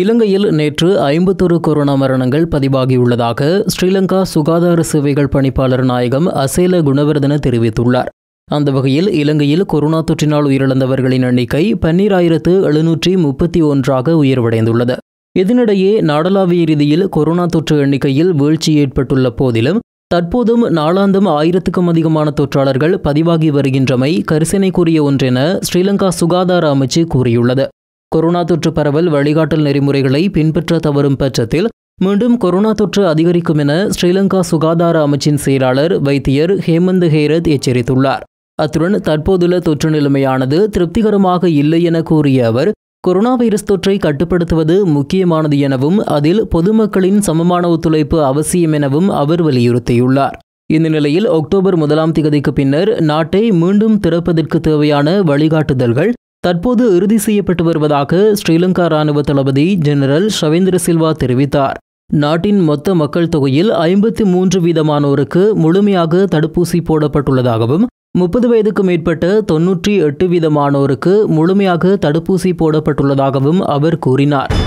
இலங்கையில் நேற்று ஐம்பத்தொரு கொரோனா மரணங்கள் பதிவாகியுள்ளதாக ஸ்ரீலங்கா சுகாதார சேவைகள் பணிப்பாளர் நாயகம் அசேல குணவர்தன தெரிவித்துள்ளார் அந்த வகையில் இலங்கையில் கொரோனா தொற்றினால் உயிரிழந்தவர்களின் எண்ணிக்கை பன்னிராயிரத்து எழுநூற்றி முப்பத்தி ஒன்றாக உயர்வடைந்துள்ளது இதனிடையே நாடளாவிய ரீதியில் கொரோனா தொற்று எண்ணிக்கையில் வீழ்ச்சி ஏற்பட்டுள்ள போதிலும் தற்போதும் நாளாந்தும் ஆயிரத்துக்கும் அதிகமான தொற்றாளர்கள் பதிவாகி வருகின்றமை கரிசனைக்குரிய ஒன்றென ஸ்ரீலங்கா சுகாதார அமைச்சு கூறியுள்ளது கொரோனா தொற்று பரவல் வழிகாட்டல் நெறிமுறைகளை பின்பற்ற தவறும் பட்சத்தில் மீண்டும் கொரோனா தொற்று அதிகரிக்கும் என ஸ்ரீலங்கா சுகாதார அமைச்சின் செயலாளர் வைத்தியர் ஹேமந்த் ஹேரத் எச்சரித்துள்ளார் அத்துடன் தற்போதுள்ள தொற்று நிலைமையானது திருப்திகரமாக இல்லை என கூறிய அவர் கொரோனா வைரஸ் தொற்றை கட்டுப்படுத்துவது முக்கியமானது எனவும் அதில் பொதுமக்களின் சமமான ஒத்துழைப்பு அவசியம் எனவும் அவர் வலியுறுத்தியுள்ளார் இந்த நிலையில் அக்டோபர் முதலாம் திகதிக்கு பின்னர் நாட்டை மீண்டும் திறப்பதற்கு தேவையான வழிகாட்டுதல்கள் தற்போது இறுதி செய்யப்பட்டு வருவதாக ஸ்ரீலங்கா ராணுவ தளபதி ஜெனரல் ஷவேந்திர சில்வா தெரிவித்தார் நாட்டின் மொத்த மக்கள் தொகையில் ஐம்பத்தி மூன்று வீதமானோருக்கு முழுமையாக தடுப்பூசி போடப்பட்டுள்ளதாகவும் முப்பது வயதுக்கு மேற்பட்ட தொன்னூற்றி எட்டு வீதமானோருக்கு முழுமையாக தடுப்பூசி போடப்பட்டுள்ளதாகவும் அவர் கூறினார்